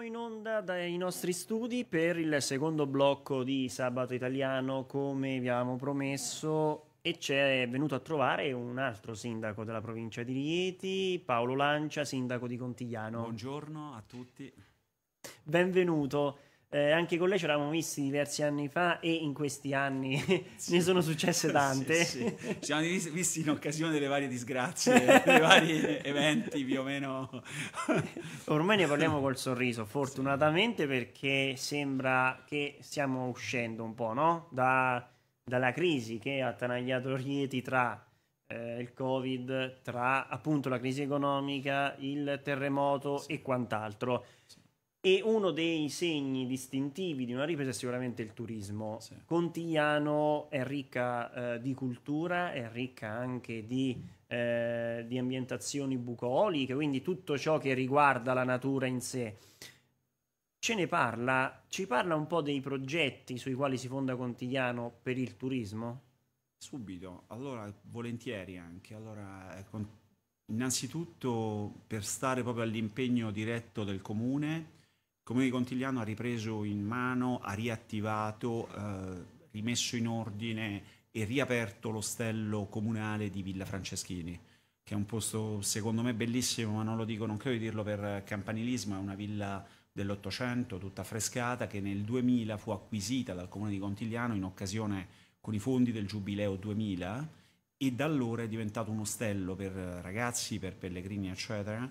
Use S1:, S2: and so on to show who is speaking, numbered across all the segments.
S1: Torniamo in onda dai nostri studi per il secondo blocco di Sabato Italiano, come vi avevamo promesso, e c'è venuto a trovare un altro sindaco della provincia di Rieti, Paolo Lancia, sindaco di Contigliano.
S2: Buongiorno a tutti.
S1: Benvenuto. Eh, anche con lei ci eravamo visti diversi anni fa e in questi anni sì. ne sono successe tante. Sì, sì.
S2: Ci siamo visti in occasione delle varie disgrazie, dei vari eventi più o meno.
S1: Ormai ne parliamo col sorriso, fortunatamente perché sembra che stiamo uscendo un po' no? da, dalla crisi che ha attanagliato Rieti tra eh, il Covid, tra appunto la crisi economica, il terremoto e quant'altro. Sì e uno dei segni distintivi di una ripresa è sicuramente il turismo. Sì. Contigliano è ricca eh, di cultura, è ricca anche di, eh, di, ambientazioni bucoliche, quindi tutto ciò che riguarda la natura in sé. Ce ne parla, ci parla un po' dei progetti sui quali si fonda Contigliano per il
S2: turismo? Subito, allora volentieri anche. Allora, eh, con... innanzitutto per stare proprio all'impegno diretto del comune Comune di Contigliano ha ripreso in mano, ha riattivato, eh, rimesso in ordine e riaperto l'ostello comunale di Villa Franceschini, che è un posto secondo me bellissimo, ma non lo dico, non credo di dirlo per campanilismo, è una villa dell'Ottocento, tutta affrescata, che nel 2000 fu acquisita dal Comune di Contigliano in occasione con i fondi del Giubileo 2000 e da allora è diventato un ostello per ragazzi, per pellegrini, eccetera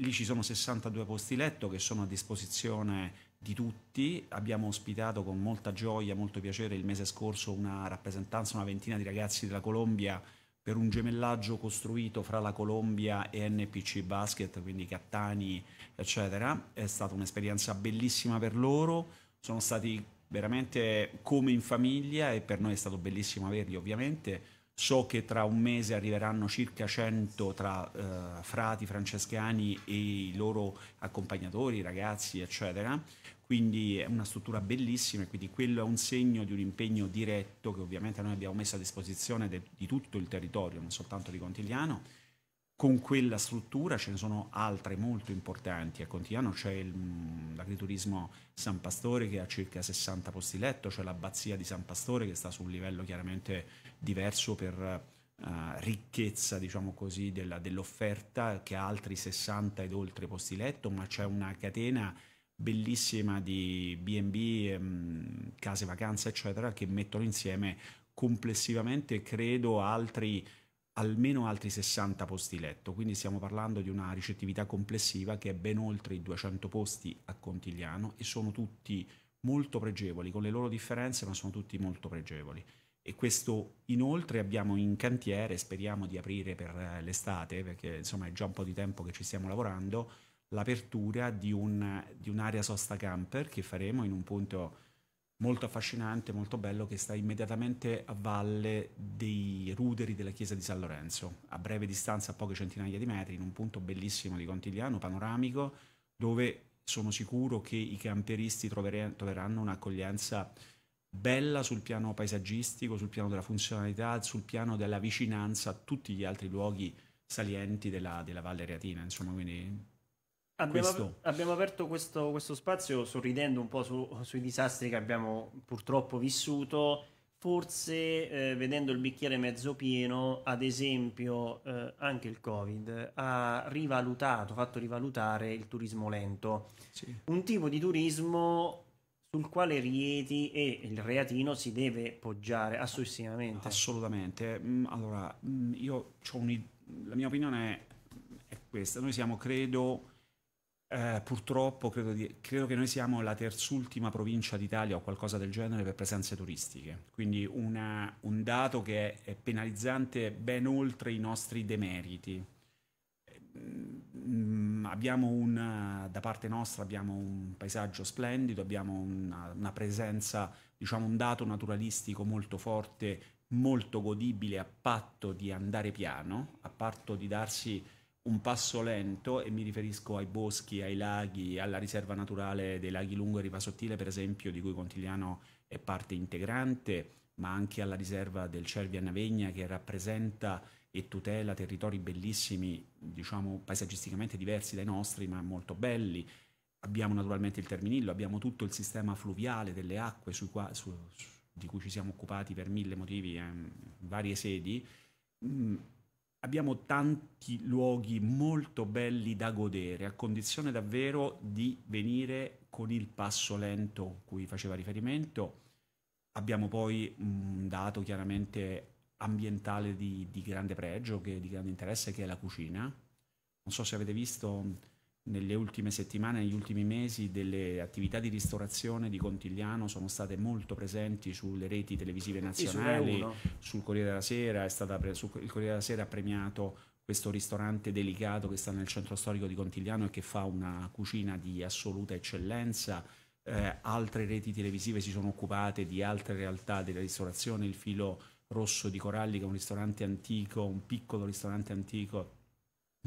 S2: Lì ci sono 62 posti letto che sono a disposizione di tutti. Abbiamo ospitato con molta gioia, molto piacere il mese scorso una rappresentanza, una ventina di ragazzi della Colombia per un gemellaggio costruito fra la Colombia e NPC Basket, quindi Cattani, eccetera. È stata un'esperienza bellissima per loro, sono stati veramente come in famiglia e per noi è stato bellissimo averli ovviamente So che tra un mese arriveranno circa 100 tra eh, frati francescani e i loro accompagnatori, ragazzi, eccetera. Quindi è una struttura bellissima e quindi quello è un segno di un impegno diretto che ovviamente noi abbiamo messo a disposizione de, di tutto il territorio, non soltanto di Contigliano con quella struttura ce ne sono altre molto importanti. A Contigliano ecco, c'è il, mm, l'agriturismo San Pastore che ha circa 60 posti letto, c'è l'abbazia di San Pastore che sta su un livello chiaramente diverso per uh, ricchezza diciamo così, della, dell'offerta che ha altri 60 ed oltre posti letto, ma c'è una catena bellissima di B&B, um, ehm, case vacanze eccetera che mettono insieme complessivamente credo altri almeno altri 60 posti letto, quindi stiamo parlando di una ricettività complessiva che è ben oltre i 200 posti a Contigliano e sono tutti molto pregevoli, con le loro differenze, ma sono tutti molto pregevoli. E questo inoltre abbiamo in cantiere, speriamo di aprire per eh, l'estate, perché insomma è già un po' di tempo che ci stiamo lavorando, l'apertura di, un, di un'area sosta camper che faremo in un punto molto affascinante, molto bello, che sta immediatamente a valle dei ruderi della chiesa di San Lorenzo, a breve distanza, a poche centinaia di metri, in un punto bellissimo di Contigliano, panoramico, dove sono sicuro che i camperisti troveranno un'accoglienza bella sul piano paesaggistico, sul piano della funzionalità, sul piano della vicinanza a tutti gli altri luoghi salienti della, della Valle Reatina, insomma, quindi Abbiamo,
S1: abbiamo aperto questo, questo, spazio sorridendo un po' su, sui disastri che abbiamo purtroppo vissuto, forse eh, vedendo il bicchiere mezzo pieno, ad esempio eh, anche il Covid ha rivalutato, fatto rivalutare il turismo lento, sì. un tipo di turismo sul quale Rieti e il Reatino si deve poggiare
S2: assolutamente. Assolutamente. Mm, allora, mm, io ho un... la mia opinione è questa, noi siamo credo eh, purtroppo credo, di, credo, che noi siamo la terzultima provincia d'Italia o qualcosa del genere per presenze turistiche, quindi una, un dato che è, è penalizzante ben oltre i nostri demeriti. Mm, abbiamo una, da parte nostra abbiamo un paesaggio splendido, abbiamo una, una presenza, diciamo un dato naturalistico molto forte, molto godibile a patto di andare piano, a patto di darsi un passo lento e mi riferisco ai boschi, ai laghi, alla riserva naturale dei laghi Lungo e Ripasottile, per esempio, di cui Contigliano è parte integrante, ma anche alla riserva del Cervi a Navegna che rappresenta e tutela territori bellissimi, diciamo paesaggisticamente diversi dai nostri, ma molto belli. Abbiamo naturalmente il Terminillo, abbiamo tutto il sistema fluviale delle acque su, su, di cui ci siamo occupati per mille motivi eh, in varie sedi. Mm abbiamo tanti luoghi molto belli da godere, a condizione davvero di venire con il passo lento cui faceva riferimento. Abbiamo poi mm, un dato chiaramente ambientale di, di grande pregio, che, di grande interesse, che è la cucina. Non so se avete visto mm, nelle ultime settimane, negli ultimi mesi, delle attività di ristorazione di Contigliano sono state molto presenti sulle reti televisive nazionali, sul Corriere della Sera, è stata pre- sul, il Corriere della Sera ha premiato questo ristorante delicato che sta nel centro storico di Contigliano e che fa una cucina di assoluta eccellenza. Eh, altre reti televisive si sono occupate di altre realtà della ristorazione, il filo rosso di Coralli che è un ristorante antico, un piccolo ristorante antico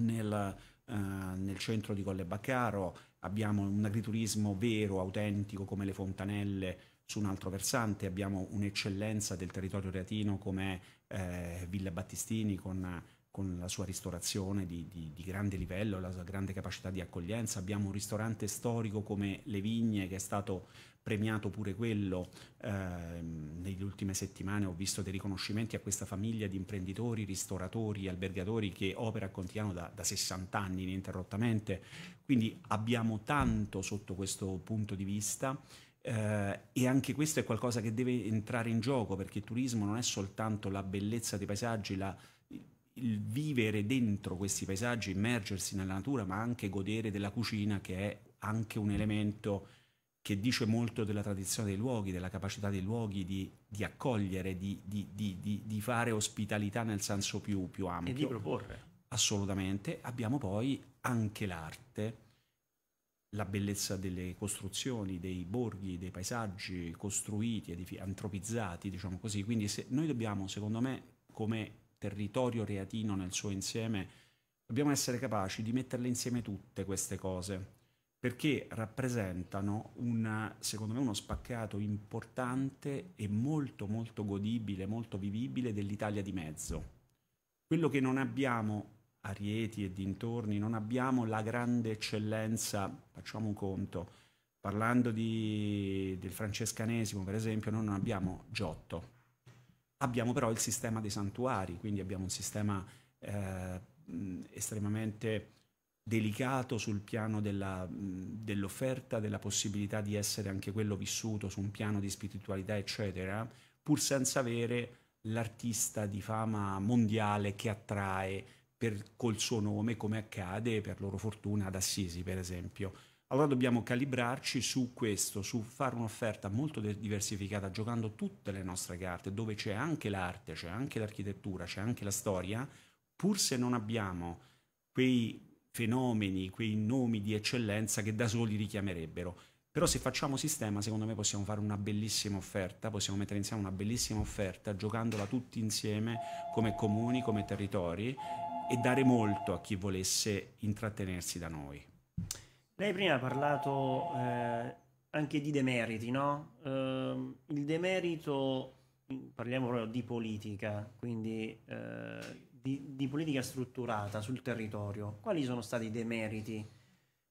S2: nel eh, nel centro di Colle Baccaro, abbiamo un agriturismo vero, autentico come le fontanelle su un altro versante, abbiamo un'eccellenza del territorio reatino come eh, Villa Battistini con con la sua ristorazione di, di, di, grande livello, la sua grande capacità di accoglienza. Abbiamo un ristorante storico come Le Vigne che è stato premiato pure quello eh, nelle ultime settimane. Ho visto dei riconoscimenti a questa famiglia di imprenditori, ristoratori, albergatori che opera a Contiano da, da 60 anni ininterrottamente. Quindi abbiamo tanto sotto questo punto di vista. Uh, e anche questo è qualcosa che deve entrare in gioco perché il turismo non è soltanto la bellezza dei paesaggi, la il vivere dentro questi paesaggi, immergersi nella natura, ma anche godere della cucina che è anche un elemento che dice molto della tradizione dei luoghi, della capacità dei luoghi di, di accogliere, di, di, di, fare ospitalità nel senso più, più ampio. E di proporre. Assolutamente. Abbiamo poi anche l'arte, la bellezza delle costruzioni, dei borghi, dei paesaggi costruiti, antropizzati, diciamo così. Quindi se noi dobbiamo, secondo me, come territorio reatino nel suo insieme, dobbiamo essere capaci di metterle insieme tutte queste cose, perché rappresentano una, secondo me uno spaccato importante e molto molto godibile, molto vivibile dell'Italia di mezzo. Quello che non abbiamo a Rieti e dintorni, non abbiamo la grande eccellenza, facciamo un conto, parlando di, del francescanesimo per esempio, noi non abbiamo Giotto, Abbiamo però il sistema dei santuari, quindi abbiamo un sistema eh, mm, estremamente delicato sul piano della, mm, dell'offerta, della possibilità di essere anche quello vissuto su un piano di spiritualità, eccetera, pur senza avere l'artista di fama mondiale che attrae per, col suo nome, come accade per loro fortuna ad Assisi, per esempio. Allora dobbiamo calibrarci su questo, su fare un'offerta molto diversificata, giocando tutte le nostre carte, dove c'è anche l'arte, c'è anche l'architettura, c'è anche la storia, pur se non abbiamo quei fenomeni, quei nomi di eccellenza che da soli richiamerebbero. Però se facciamo sistema, secondo me possiamo fare una bellissima offerta, possiamo mettere insieme una bellissima offerta, giocandola tutti insieme come comuni, come territori, e dare molto a chi volesse intrattenersi da noi.
S1: Lei prima ha parlato eh, anche di demeriti, no? Eh, il demerito, parliamo proprio di politica, quindi eh, di, di, politica strutturata sul territorio. Quali sono stati i demeriti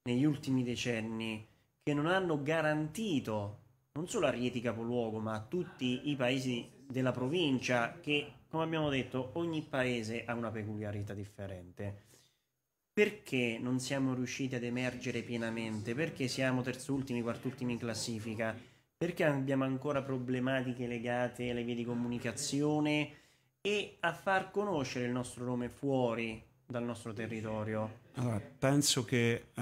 S1: negli ultimi decenni che non hanno garantito non solo a Rieti capoluogo, ma a tutti i paesi della provincia che, come abbiamo detto, ogni paese ha una peculiarità differente perché non siamo riusciti ad emergere pienamente? Perché siamo terzultimi, quartultimi in classifica? Perché abbiamo ancora problematiche legate alle vie di comunicazione e a far conoscere il nostro nome fuori dal nostro territorio?
S2: Allora, penso che... Uh,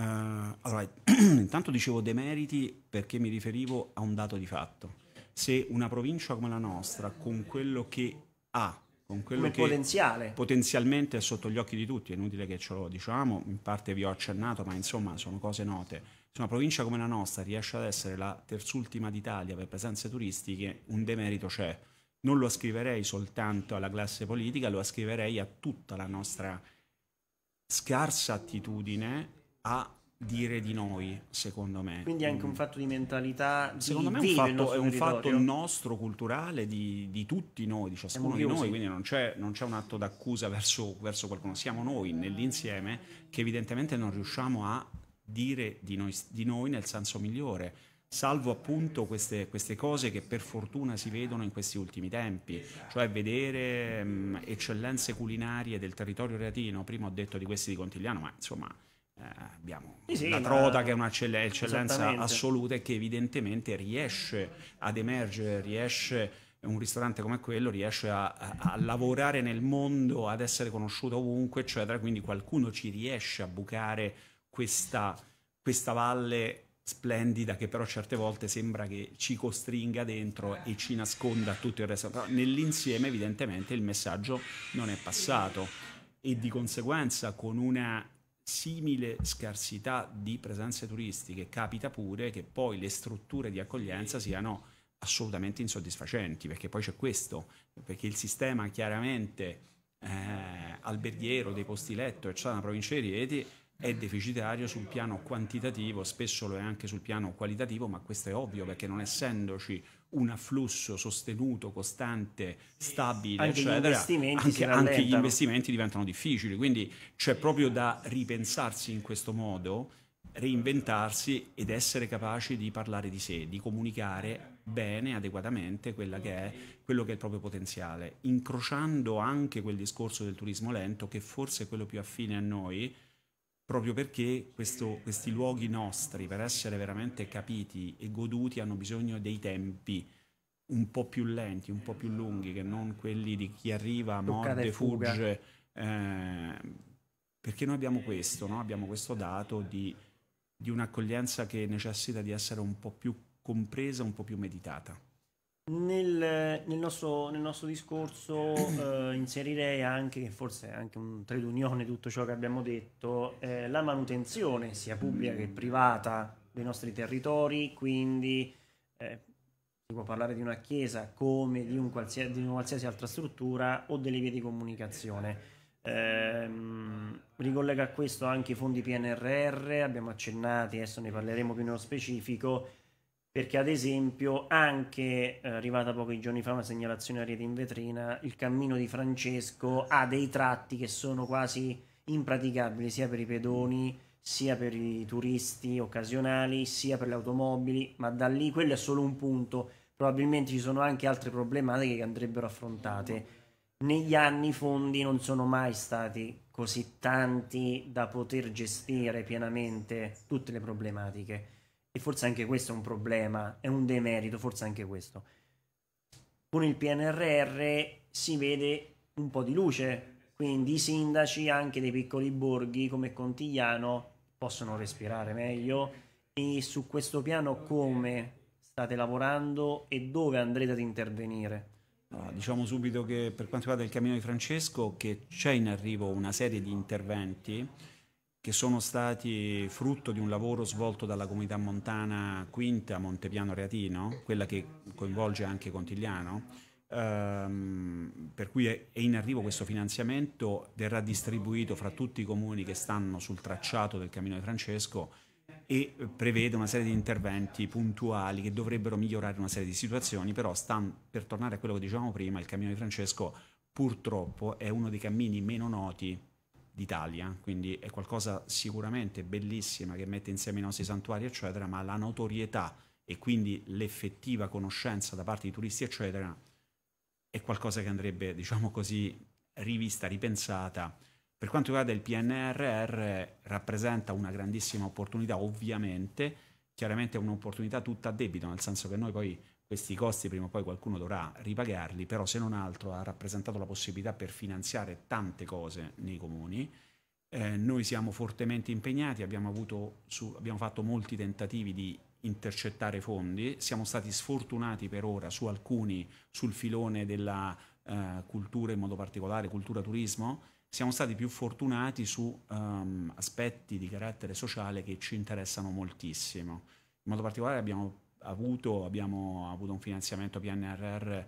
S2: allora, intanto dicevo demeriti perché mi riferivo a un dato di fatto. Se una provincia come la nostra, con quello che ha con quello che potenziale. potenzialmente è sotto gli occhi di tutti, è inutile che ce lo diciamo, in parte vi ho accennato, ma insomma sono cose note. Se una provincia come la nostra riesce ad essere la terzultima d'Italia per presenze turistiche, un demerito c'è. Non lo ascriverei soltanto alla classe politica, lo ascriverei a tutta la nostra scarsa attitudine a dire di noi, secondo me. Quindi è anche un mm.
S1: fatto di mentalità. Di secondo me è un, fatto, è un fatto,
S2: nostro, culturale, di, di tutti noi, di ciascuno di noi, quindi non c'è, non c'è un atto d'accusa verso, verso, qualcuno, siamo noi nell'insieme che evidentemente non riusciamo a dire di noi, di noi nel senso migliore, salvo appunto queste, queste, cose che per fortuna si vedono in questi ultimi tempi, cioè vedere mh, mm, eccellenze culinarie del territorio reatino, prima ho detto di questi di Contigliano, ma insomma eh, abbiamo sì, la Trota, ma... che è un'eccellenza assoluta e che evidentemente riesce ad emergere, riesce un ristorante come quello riesce a, a, a, lavorare nel mondo, ad essere conosciuto ovunque, eccetera, quindi qualcuno ci riesce a bucare questa, questa valle splendida che però certe volte sembra che ci costringa dentro e ci nasconda tutto il resto. Però nell'insieme evidentemente il messaggio non è passato e di conseguenza con una simile scarsità di presenze turistiche capita pure che poi le strutture di accoglienza siano assolutamente insoddisfacenti, perché poi c'è questo, perché il sistema chiaramente eh, alberghiero dei posti letto, eccetera, nella provincia di Rieti è deficitario sul piano quantitativo, spesso lo è anche sul piano qualitativo, ma questo è ovvio perché non essendoci un afflusso sostenuto, costante, stabile, anche eccetera, gli investimenti, anche, anche gli investimenti diventano difficili. Quindi c'è proprio da ripensarsi in questo modo, reinventarsi ed essere capaci di parlare di sé, di comunicare bene, adeguatamente, che è, quello che è il proprio potenziale, incrociando anche quel discorso del turismo lento che forse è quello più affine a noi proprio perché questo, questi luoghi nostri, per essere veramente capiti e goduti, hanno bisogno dei tempi un po' più lenti, un po' più lunghi, che non quelli di chi arriva, Toccate morde, fugge. Eh, perché noi abbiamo questo, no? abbiamo questo dato di, di un'accoglienza che necessita di essere un po' più compresa, un po' più meditata.
S1: Nel, nel, nostro, nel, nostro, discorso eh, inserirei anche, che forse è anche un trade unione tutto ciò che abbiamo detto, eh, la manutenzione sia pubblica che privata dei nostri territori, quindi eh, si può parlare di una chiesa come di, un qualsiasi, di una qualsiasi altra struttura o delle vie di comunicazione. Ehm, ricollega a questo anche i fondi PNRR, abbiamo accennati, adesso ne parleremo più nello specifico perché ad esempio anche eh, arrivata pochi giorni fa una segnalazione a rete in vetrina, il cammino di Francesco ha dei tratti che sono quasi impraticabili sia per i pedoni sia per i turisti occasionali sia per le automobili, ma da lì quello è solo un punto, probabilmente ci sono anche altre problematiche che andrebbero affrontate. Negli anni i fondi non sono mai stati così tanti da poter gestire pienamente tutte le problematiche e forse anche questo è un problema, è un demerito, forse anche questo. Con il PNRR si vede un po' di luce, quindi i sindaci anche dei piccoli borghi come Contigliano possono respirare meglio. E su questo piano come state lavorando e dove andrete ad intervenire? No, diciamo subito
S2: che per quanto riguarda il cammino di Francesco che c'è in arrivo una serie di interventi che sono stati frutto di un lavoro svolto dalla comunità montana quinta Montepiano Reatino, quella che coinvolge anche Contigliano, ehm, per cui è in arrivo questo finanziamento, verrà distribuito fra tutti i comuni che stanno sul tracciato del Cammino di Francesco e eh, prevede una serie di interventi puntuali che dovrebbero migliorare una serie di situazioni, però stan, per tornare a quello che dicevamo prima, il Cammino di Francesco purtroppo è uno dei cammini meno noti d'Italia, quindi è qualcosa sicuramente bellissima che mette insieme i nostri santuari, eccetera, ma la notorietà e quindi l'effettiva conoscenza da parte di turisti, eccetera, è qualcosa che andrebbe, diciamo così, rivista, ripensata. Per quanto riguarda il PNRR, rappresenta una grandissima opportunità, ovviamente, chiaramente è un'opportunità tutta a debito, nel senso che noi poi questi costi prima o poi qualcuno dovrà ripagarli, però se non altro ha rappresentato la possibilità per finanziare tante cose nei comuni. Eh, noi siamo fortemente impegnati, abbiamo, avuto, su, abbiamo fatto molti tentativi di intercettare fondi, siamo stati sfortunati per ora su alcuni, sul filone della eh, cultura in modo particolare, cultura turismo, siamo stati più fortunati su um, aspetti di carattere sociale che ci interessano moltissimo. In modo particolare abbiamo avuto, abbiamo avuto un finanziamento PNRR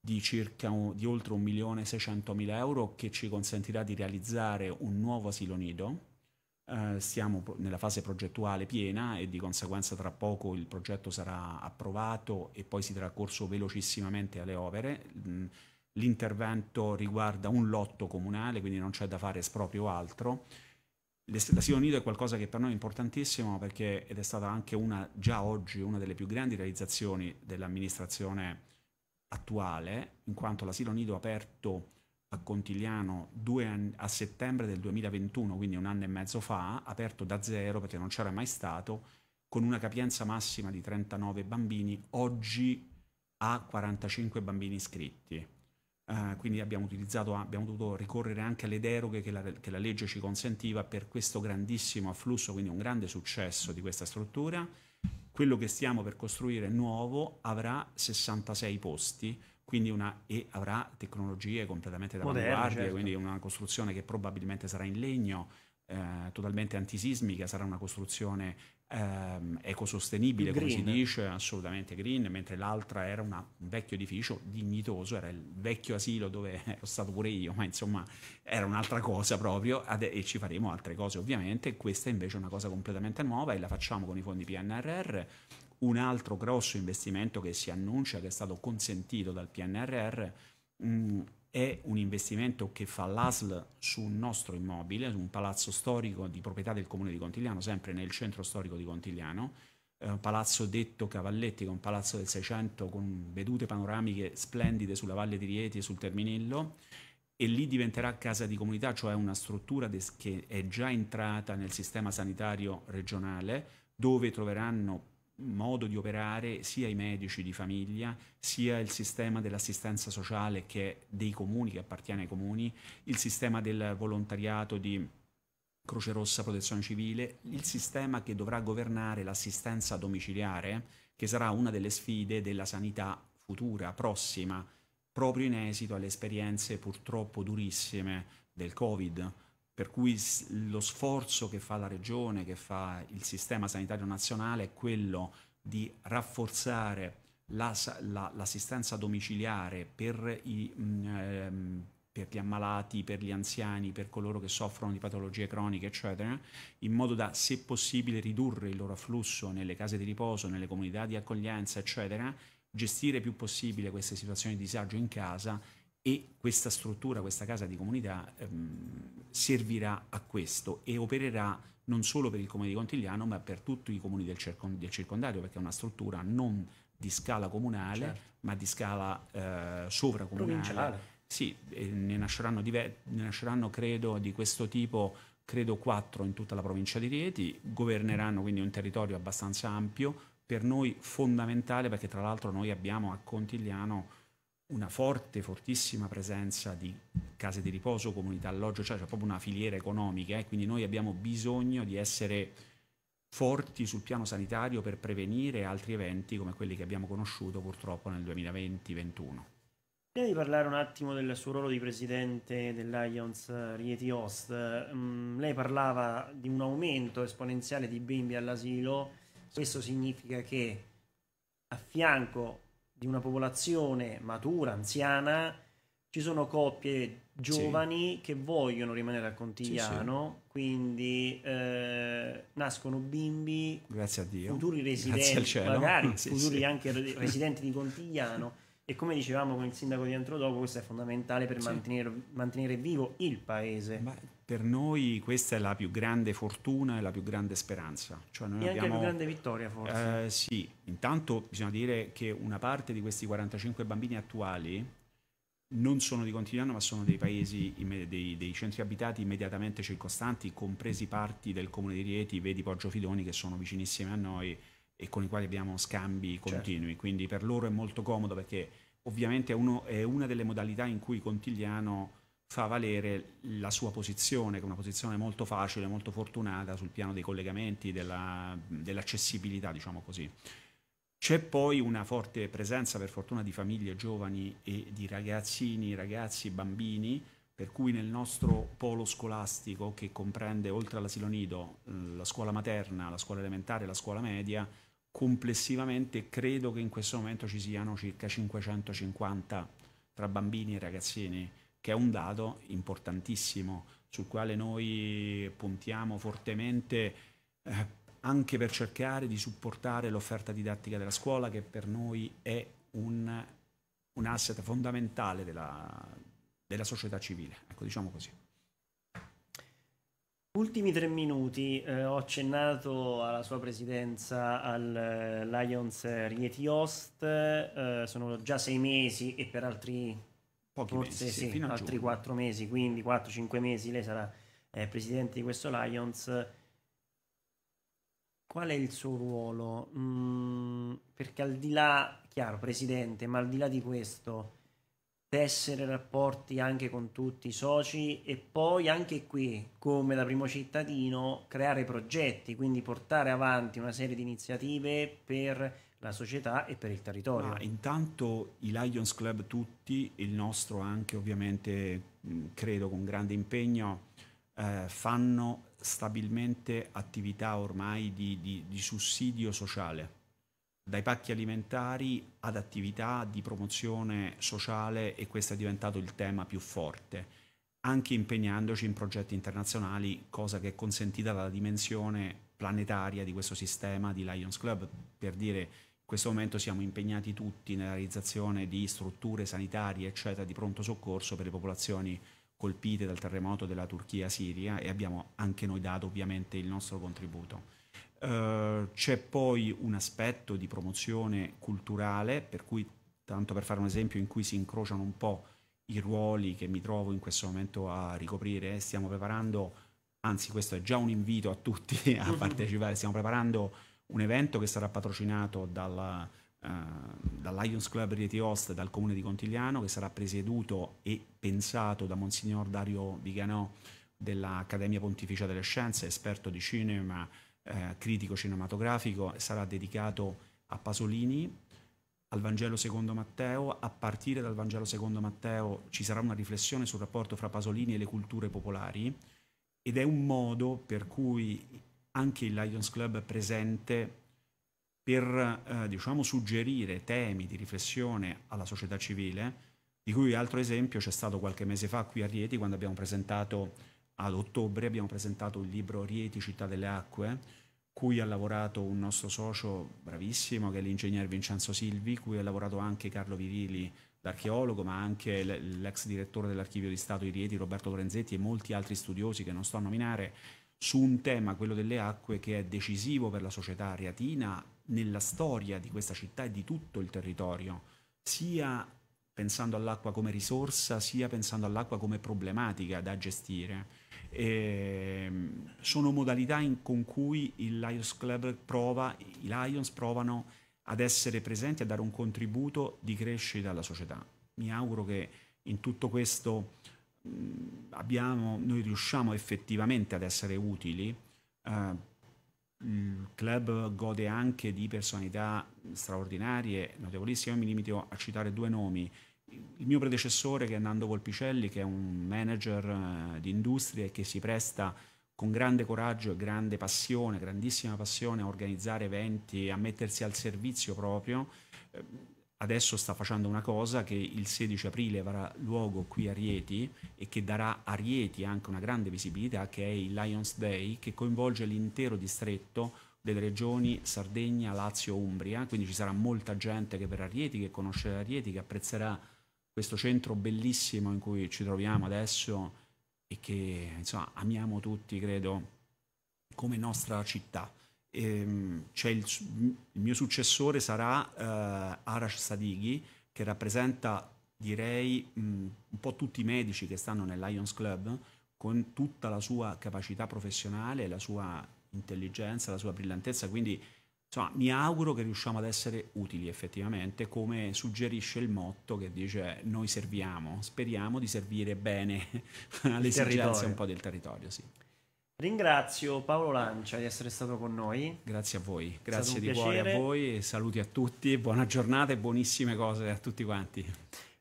S2: di circa un, di oltre 1.600.000 euro che ci consentirà di realizzare un nuovo asilo nido. Eh, siamo nella fase progettuale piena e di conseguenza tra poco il progetto sarà approvato e poi si darà corso velocissimamente alle opere. Mm, l'intervento riguarda un lotto comunale, quindi non c'è da fare sproprio altro L'Asilo Nido è qualcosa che per noi è importantissimo perché ed è stata anche una, già oggi una delle più grandi realizzazioni dell'amministrazione attuale, in quanto l'Asilo Nido aperto a Contigliano anni, a settembre del 2021, quindi un anno e mezzo fa, aperto da zero perché non c'era mai stato, con una capienza massima di 39 bambini, oggi ha 45 bambini iscritti eh, quindi abbiamo, utilizzato, abbiamo dovuto ricorrere anche alle deroghe che la, che la, legge ci consentiva per questo grandissimo afflusso, quindi un grande successo di questa struttura. Quello che stiamo per costruire nuovo avrà 66 posti, quindi una, e avrà tecnologie completamente d'avanguardia, certo. quindi una costruzione che probabilmente sarà in legno, eh, totalmente antisismica, sarà una costruzione ehm, ecosostenibile, green. come si dice, assolutamente green, mentre l'altra era una, un vecchio edificio dignitoso, era il vecchio asilo dove ero stato pure io, ma insomma era un'altra cosa proprio ad, e ci faremo altre cose ovviamente, questa invece è una cosa completamente nuova e la facciamo con i fondi PNRR. Un altro grosso investimento che si annuncia che è stato consentito dal PNRR mh, mm, è un investimento che fa l'ASL su un nostro immobile, un palazzo storico di proprietà del comune di Contigliano, sempre nel centro storico di Contigliano, è eh, un palazzo detto Cavalletti, che è un palazzo del 600 con vedute panoramiche splendide sulla valle di Rieti e sul Terminillo, e lì diventerà casa di comunità, cioè una struttura che è già entrata nel sistema sanitario regionale, dove troveranno modo di operare sia i medici di famiglia, sia il sistema dell'assistenza sociale che è dei comuni, che appartiene ai comuni, il sistema del volontariato di Croce Rossa Protezione Civile, il sistema che dovrà governare l'assistenza domiciliare, che sarà una delle sfide della sanità futura, prossima, proprio in esito alle esperienze purtroppo durissime del Covid per cui lo sforzo che fa la regione, che fa il sistema sanitario nazionale è quello di rafforzare la, la, l'assistenza domiciliare per, i, mh, mm, ehm, per gli ammalati, per gli anziani, per coloro che soffrono di patologie croniche, eccetera, in modo da, se possibile, ridurre il loro afflusso nelle case di riposo, nelle comunità di accoglienza, eccetera, gestire più possibile queste situazioni di disagio in casa e questa struttura, questa casa di comunità ehm, servirà a questo e opererà non solo per il comune di Contigliano ma per tutti i comuni del, circon- del circondario perché è una struttura non di scala comunale certo. ma di scala eh, sovracomunale. Sì, ne nasceranno, diver- ne nasceranno credo di questo tipo credo quattro in tutta la provincia di Rieti, governeranno quindi un territorio abbastanza ampio, per noi fondamentale perché tra l'altro noi abbiamo a Contigliano una forte, fortissima presenza di case di riposo, comunità alloggio, cioè c'è proprio una filiera economica, eh? quindi noi abbiamo bisogno di essere forti sul piano sanitario per prevenire altri eventi come quelli che abbiamo conosciuto purtroppo nel 2020-2021.
S1: Prima di parlare un attimo del suo ruolo di presidente dell'Alliance Rieti Host, mh, mm, lei parlava di un aumento esponenziale di bimbi all'asilo, questo significa che a fianco di una popolazione matura, anziana, ci sono coppie giovani sì. che vogliono rimanere a Contigliano, sì, sì. quindi eh, nascono bimbi, grazie a Dio, futuri residenti, al cielo. magari futuri anche residenti di Contigliano. E come dicevamo con il sindaco di Antrodopo, questo è fondamentale per mantenere, mantenere, vivo il paese. Ma
S2: per noi questa è la più grande fortuna e la più grande speranza. Cioè e abbiamo, anche la più grande
S1: vittoria forse.
S2: Eh, sì, intanto bisogna dire che una parte di questi 45 bambini attuali non sono di Contigliano ma sono dei paesi, dei, dei centri abitati immediatamente circostanti, compresi parti del comune di Rieti, vedi Poggio Fidoni che sono vicinissime a noi e con i quali abbiamo scambi certo. continui, certo. quindi per loro è molto comodo perché ovviamente uno, è una delle modalità in cui Contigliano fa valere la sua posizione, che è una posizione molto facile, molto fortunata sul piano dei collegamenti, dell'accessibilità, diciamo così. C'è poi una forte presenza, per fortuna, di famiglie giovani e di ragazzini, ragazzi, bambini, per cui nel nostro polo scolastico, che comprende oltre all'asilo nido eh, la scuola materna, la scuola elementare e la scuola media, complessivamente credo che in questo momento ci siano circa 550 tra bambini e ragazzini che è un dato importantissimo sul quale noi puntiamo fortemente eh, anche per cercare di supportare l'offerta didattica della scuola che per noi è un, un asset fondamentale della, della società civile. Ecco, diciamo così. Ultimi
S1: tre minuti, eh, ho accennato alla sua presidenza al eh, Lions Rieti Host, eh, sono già sei mesi e per altri pochi forse mesi, sì, fino a altri 4 mesi, quindi 4-5 mesi lei sarà eh, presidente di questo Lions. Qual è il suo ruolo? Mm, perché al di là, chiaro, presidente, ma al di là di questo, tessere rapporti anche con tutti i soci e poi anche qui, come da primo cittadino, creare progetti, quindi portare avanti una serie di iniziative per la
S2: società e per il territorio. Ma intanto i Lions Club tutti, il nostro anche ovviamente, credo con grande impegno, eh, fanno stabilmente attività ormai di, di, di sussidio sociale, dai pacchi alimentari ad attività di promozione sociale e questo è diventato il tema più forte anche impegnandoci in progetti internazionali, cosa che è consentita dalla dimensione planetaria di questo sistema di Lions Club, per dire questo momento siamo impegnati tutti nella realizzazione di strutture sanitarie, eccetera, di pronto soccorso per le popolazioni colpite dal terremoto della Turchia-Siria e abbiamo anche noi dato ovviamente il nostro contributo. Uh, c'è poi un aspetto di promozione culturale, per cui, tanto per fare un esempio, in cui si incrociano un po' i ruoli che mi trovo in questo momento a ricoprire, stiamo preparando, anzi questo è già un invito a tutti a mm-hmm. partecipare, stiamo preparando un evento che sarà patrocinato dalla, uh, dal Lions Club Rieti Host, dal comune di Contigliano, che sarà presieduto e pensato da Monsignor Dario Viganò dell'Accademia Pontificia delle Scienze, esperto di cinema, eh, critico cinematografico, sarà dedicato a Pasolini, al Vangelo secondo Matteo. A partire dal Vangelo secondo Matteo ci sarà una riflessione sul rapporto fra Pasolini e le culture popolari ed è un modo per cui anche il Lions Club è presente per eh, diciamo, suggerire temi di riflessione alla società civile, di cui altro esempio c'è stato qualche mese fa qui a Rieti quando abbiamo presentato ad ottobre abbiamo presentato il libro Rieti Città delle Acque, cui ha lavorato un nostro socio bravissimo che è l'ingegner Vincenzo Silvi, cui ha lavorato anche Carlo Virili, l'archeologo, ma anche l'ex direttore dell'archivio di Stato di Rieti, Roberto Lorenzetti e molti altri studiosi che non sto a nominare su un tema, quello delle acque, che è decisivo per la società ariatina nella storia di questa città e di tutto il territorio, sia pensando all'acqua come risorsa, sia pensando all'acqua come problematica da gestire. E ehm, sono modalità in, con cui il Lions Club prova, i Lions provano ad essere presenti, a dare un contributo di crescita alla società. Mi auguro che in tutto questo abbiamo, noi riusciamo effettivamente ad essere utili. Eh, il club gode anche di personalità straordinarie, notevolissime. Io mi limito a citare due nomi. Il mio predecessore, che è Nando Volpicelli, che è un manager eh, di industrie e che si presta con grande coraggio e grande passione, grandissima passione a organizzare eventi, a mettersi al servizio proprio eh, adesso sta facendo una cosa che il 16 aprile avrà luogo qui a Rieti e che darà a Rieti anche una grande visibilità, che è il Lions Day, che coinvolge l'intero distretto delle regioni Sardegna, Lazio, Umbria, quindi ci sarà molta gente che verrà a Rieti, che conoscerà Rieti, che apprezzerà questo centro bellissimo in cui ci troviamo adesso e che insomma, amiamo tutti, credo, come nostra città ehm, cioè il, il, mio successore sarà eh, Arash Sadighi, che rappresenta direi mh, mm, un po' tutti i medici che stanno nel Lions Club, con tutta la sua capacità professionale, la sua intelligenza, la sua brillantezza, quindi insomma, mi auguro che riusciamo ad essere utili effettivamente, come suggerisce il motto che dice noi serviamo, speriamo di servire bene alle esigenze un po' del territorio. Sì.
S1: Ringrazio Paolo Lancia di essere stato con noi.
S2: Grazie a voi, grazie di piacere. cuore a voi, e saluti a tutti, buona giornata e buonissime cose a tutti quanti.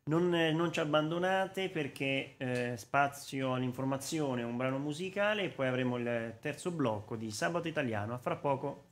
S1: Non, eh, non ci abbandonate perché eh, spazio all'informazione, un brano musicale e poi avremo il terzo blocco di Sabato Italiano. A fra poco.